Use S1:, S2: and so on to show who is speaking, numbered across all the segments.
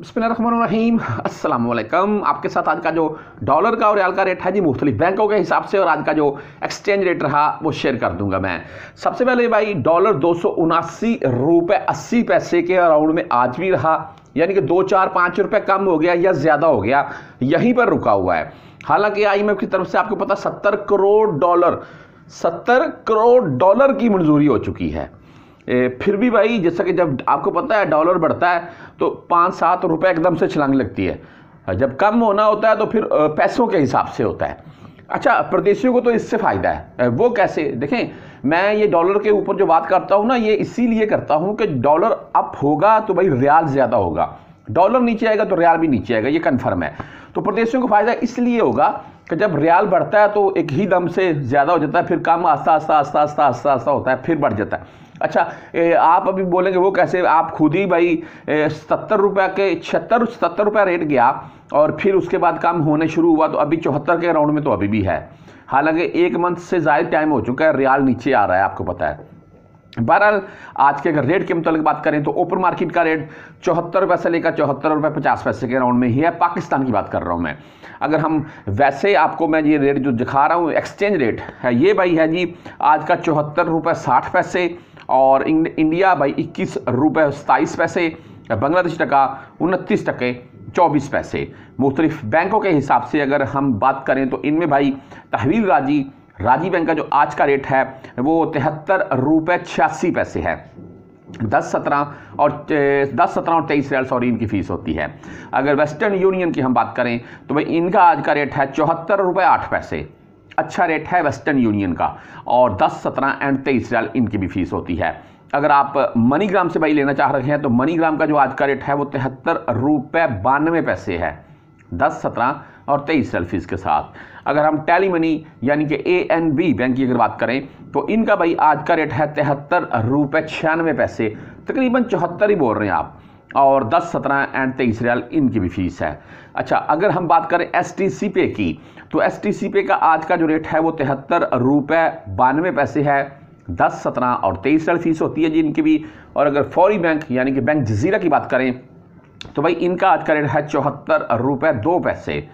S1: बसमीम असलम आपके साथ आज का जो डॉलर का और रियाल का रेट है जी मुख्तलिफ बैंकों के हिसाब से और आज का जो एक्सचेंज रेट रहा वो शेयर कर दूंगा मैं सबसे पहले भाई डॉलर दो सौ उनासी रुपये अस्सी पैसे के अराउंड में आज भी रहा यानी कि दो चार पाँच रुपये कम हो गया या ज़्यादा हो गया यहीं पर रुका हुआ है हालांकि आई एम एफ की तरफ से आपको पता सत्तर करोड़ डॉलर सत्तर करोड़ डॉलर की मंजूरी हो चुकी है फिर भी भाई जैसा कि जब आपको पता है डॉलर बढ़ता है तो पाँच सात रुपये एकदम से छलांग लगती है जब कम होना होता है तो फिर पैसों के हिसाब से होता है अच्छा प्रदेशियों को तो इससे फ़ायदा है वो कैसे देखें मैं ये डॉलर के ऊपर जो बात करता हूँ ना ये इसीलिए करता हूँ कि डॉलर अप होगा तो भाई रियाल ज़्यादा होगा डॉलर नीचे आएगा तो रियाल भी नीचे आएगा ये कन्फर्म है तो प्रदेशियों को फ़ायदा इसलिए होगा कि जब रियाल बढ़ता है तो एक ही दम से ज़्यादा हो जाता है फिर कम आस्ता आस्ता आस्ता आस्ता आस्ता आस्ता होता है फिर बढ़ जाता है अच्छा ए, आप अभी बोलेंगे वो कैसे आप खुद ही भाई सत्तर रुपये के छिहत्तर सत्तर रुपये रेट गया और फिर उसके बाद काम होने शुरू हुआ तो अभी चौहत्तर के राउंड में तो अभी भी है हालांकि एक मंथ से ज़्यादा टाइम हो चुका है रियाल नीचे आ रहा है आपको पता है बहरहाल आज के अगर रेट के मुताबिक बात करें तो ओपन मार्केट का रेट चौहत्तर रुपये से लेकर चौहत्तर रुपये पचास पैसे के राउंड में ही है पाकिस्तान की बात कर रहा हूँ मैं अगर हम वैसे आपको मैं ये रेट जो दिखा रहा हूँ एक्सचेंज रेट है ये भाई है जी आज का चौहत्तर रुपये साठ पैसे और इंडिया भाई इक्कीस रुपये सताईस पैसे बांग्लादेश टका उनतीस टके चौबीस पैसे मुख्तलिफ बैंकों के हिसाब से अगर हम बात करें तो इनमें भाई तहवील राजी राजी बैंक का जो आज का रेट है वो तिहत्तर रुपये छियासी पैसे है दस सत्रह और दस सत्रह और तेईस रियाल सॉरी इनकी फ़ीस होती है अगर वेस्टर्न यूनियन की हम बात करें तो भाई इनका आज का रेट है चौहत्तर रुपये आठ पैसे अच्छा रेट है वेस्टर्न यूनियन का और 10, 17 एंड 23 रियाल इनकी भी फीस होती है अगर आप मनीग्राम से भाई लेना चाह रहे हैं तो मनीग्राम का जो आज का रेट है वो तिहत्तर रुपये बानवे पैसे है दस सत्रह और तेईस रियाल फीस के साथ अगर हम टैली मनी यानी कि ए एन बी बैंक की अगर बात करें तो इनका भाई आज का रेट है तिहत्तर रुपये छियानवे पैसे तकरीबन चौहत्तर ही बोल रहे हैं आप और 10, 17 एंड तेईस रियाल इनकी भी फीस है अच्छा अगर हम बात करें एस टी सी पे की तो एस टी सी पे का आज का जो रेट है वो तिहत्तर रुपये बानवे पैसे है दस 17 और तेईस रियाल फीस होती है जी इनकी भी और अगर फौरी बैंक यानी कि बैंक जजीरा की बात करें तो भाई इनका आज का रेट है चौहत्तर रुपये दो पैसे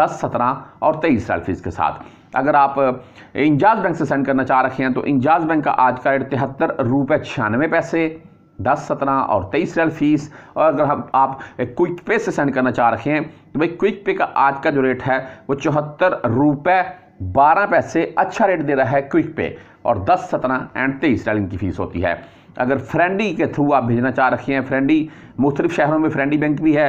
S1: दस सत्रह और तेईस रियाल फीस के साथ अगर आप इंजाज बैंक से सेंड करना चाह रखे हैं तो इंजाज बैंक का आज का रेट तिहत्तर रुपये छियानवे पैसे दस सत्रह और तेईस रियल फीस और अगर हम आप क्विक पे से सेंड करना चाह रखे हैं तो भाई क्विक पे का आज का जो रेट है वो चौहत्तर रुपये बारह पैसे अच्छा रेट दे रहा है क्विक पे और दस सत्रह एंड तेईस रियल इनकी फ़ीस होती है अगर फ्रेंडी के थ्रू आप भेजना चाह रखे हैं फ्रेंडी मुख्तलिफ शहरों में फ्रेंडी बैंक भी है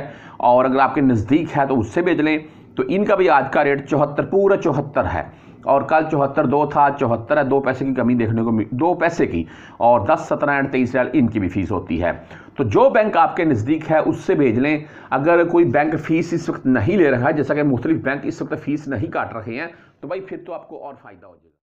S1: और अगर आपके नज़दीक है तो उससे भेज लें तो इनका भी आज का रेट चौहत्तर पूरा चौहत्तर है और कल चौहत्तर दो था चौहत्तर है दो पैसे की कमी देखने को दो पैसे की और दस सत्रह एंड तेईस हज़ार इनकी भी फीस होती है तो जो बैंक आपके नज़दीक है उससे भेज लें अगर कोई बैंक फ़ीस इस वक्त नहीं ले रहा है जैसा कि मुख्तलिफ बैंक इस वक्त फ़ीस नहीं काट रहे हैं तो भाई फिर तो आपको और फ़ायदा हो जाएगा